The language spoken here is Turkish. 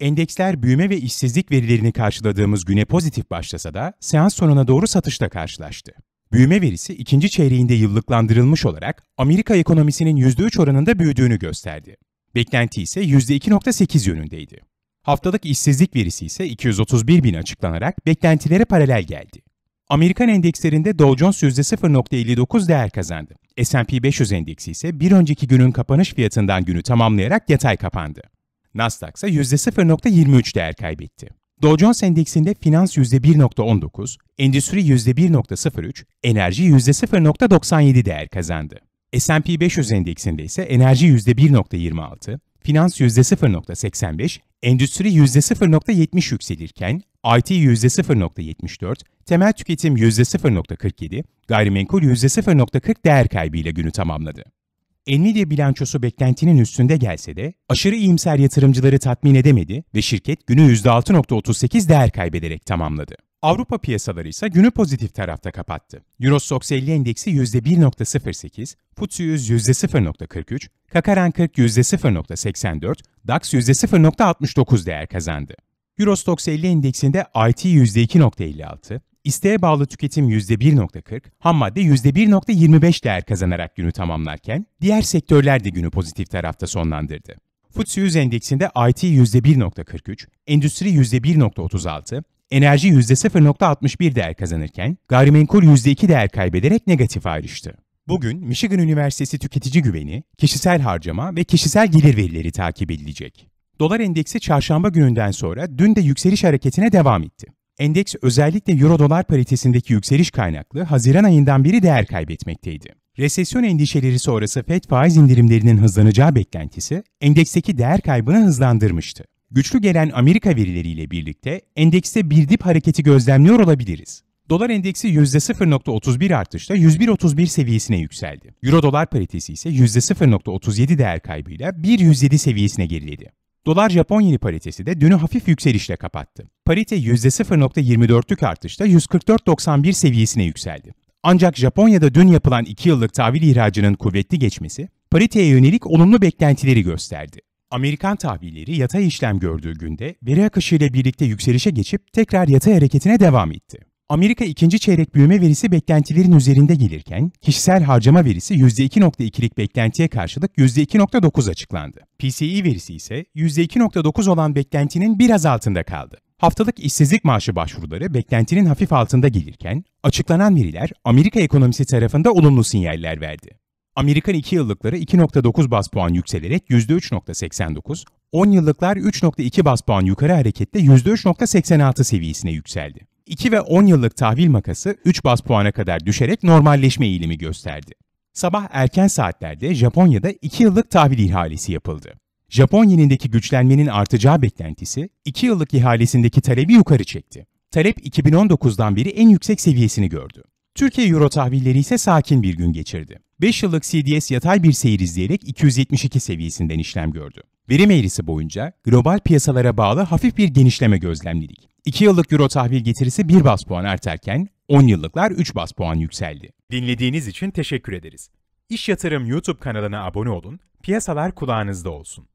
Endeksler büyüme ve işsizlik verilerini karşıladığımız güne pozitif başlasa da seans sonuna doğru satışla karşılaştı. Büyüme verisi ikinci çeyreğinde yıllıklandırılmış olarak Amerika ekonomisinin %3 oranında büyüdüğünü gösterdi. Beklenti ise %2.8 yönündeydi. Haftalık işsizlik verisi ise 231 bin açıklanarak beklentilere paralel geldi. Amerikan endekslerinde Dow Jones %0.59 değer kazandı. S&P 500 endeksi ise bir önceki günün kapanış fiyatından günü tamamlayarak yatay kapandı. Nasdaq ise %0.23 değer kaybetti. Dow Jones Endeksinde finans %1.19, endüstri %1.03, enerji %0.97 değer kazandı. S&P 500 endeksinde ise enerji %1.26, finans %0.85, endüstri %0.70 yükselirken IT %0.74, temel tüketim %0.47, gayrimenkul %0.40 değer kaybıyla günü tamamladı. Nvidia bilançosu beklentinin üstünde gelse de aşırı iyimser yatırımcıları tatmin edemedi ve şirket günü %6.38 değer kaybederek tamamladı. Avrupa piyasaları ise günü pozitif tarafta kapattı. Eurostox 50 endeksi %1.08, FTSE 100 %0.43, Kakaran 40 %0.84, DAX %0.69 değer kazandı. Eurostox 50 endeksinde IT %2.56, İsteğe bağlı tüketim %1.40, ham madde %1.25 değer kazanarak günü tamamlarken diğer sektörler de günü pozitif tarafta sonlandırdı. FTSE 100 endeksinde IT %1.43, endüstri %1.36, enerji %0.61 değer kazanırken gayrimenkul %2 değer kaybederek negatif ayrıştı. Bugün Michigan Üniversitesi tüketici güveni, kişisel harcama ve kişisel gelir verileri takip edilecek. Dolar endeksi çarşamba gününden sonra dün de yükseliş hareketine devam etti. Endeks özellikle euro-dolar paritesindeki yükseliş kaynaklı Haziran ayından beri değer kaybetmekteydi. Resesyon endişeleri sonrası FED faiz indirimlerinin hızlanacağı beklentisi endeksteki değer kaybını hızlandırmıştı. Güçlü gelen Amerika verileriyle birlikte endekste bir dip hareketi gözlemliyor olabiliriz. Dolar endeksi %0.31 artışla 101.31 seviyesine yükseldi. Euro dolar paritesi ise %0.37 değer kaybıyla 1.107 seviyesine geriledi. Dolar Japon yeni paritesi de dünü hafif yükselişle kapattı. Parite %0.24'lük artışla 144.91 seviyesine yükseldi. Ancak Japonya'da dün yapılan 2 yıllık tahvil ihracının kuvvetli geçmesi, pariteye yönelik olumlu beklentileri gösterdi. Amerikan tahvilleri yatay işlem gördüğü günde veri ile birlikte yükselişe geçip tekrar yatay hareketine devam etti. Amerika ikinci çeyrek büyüme verisi beklentilerin üzerinde gelirken, kişisel harcama verisi %2.2'lik beklentiye karşılık %2.9 açıklandı. PCE verisi ise %2.9 olan beklentinin biraz altında kaldı. Haftalık işsizlik maaşı başvuruları beklentinin hafif altında gelirken, açıklanan veriler Amerika ekonomisi tarafında olumlu sinyaller verdi. Amerikan 2 yıllıkları 2.9 bas puan yükselerek %3.89, 10 yıllıklar 3.2 bas puan yukarı hareketle %3.86 seviyesine yükseldi. 2 ve 10 yıllık tahvil makası 3 bas puana kadar düşerek normalleşme eğilimi gösterdi. Sabah erken saatlerde Japonya'da 2 yıllık tahvil ihalesi yapıldı. Japon yenindeki güçlenmenin artacağı beklentisi 2 yıllık ihalesindeki talebi yukarı çekti. Talep 2019'dan beri en yüksek seviyesini gördü. Türkiye Euro tahvilleri ise sakin bir gün geçirdi. 5 yıllık CDS yatay bir seyir izleyerek 272 seviyesinden işlem gördü. Verim eğrisi boyunca global piyasalara bağlı hafif bir genişleme gözlemledik. 2 yıllık euro tahvil getirisi 1 bas puan artarken 10 yıllıklar 3 bas puan yükseldi. Dinlediğiniz için teşekkür ederiz. İş Yatırım YouTube kanalına abone olun, piyasalar kulağınızda olsun.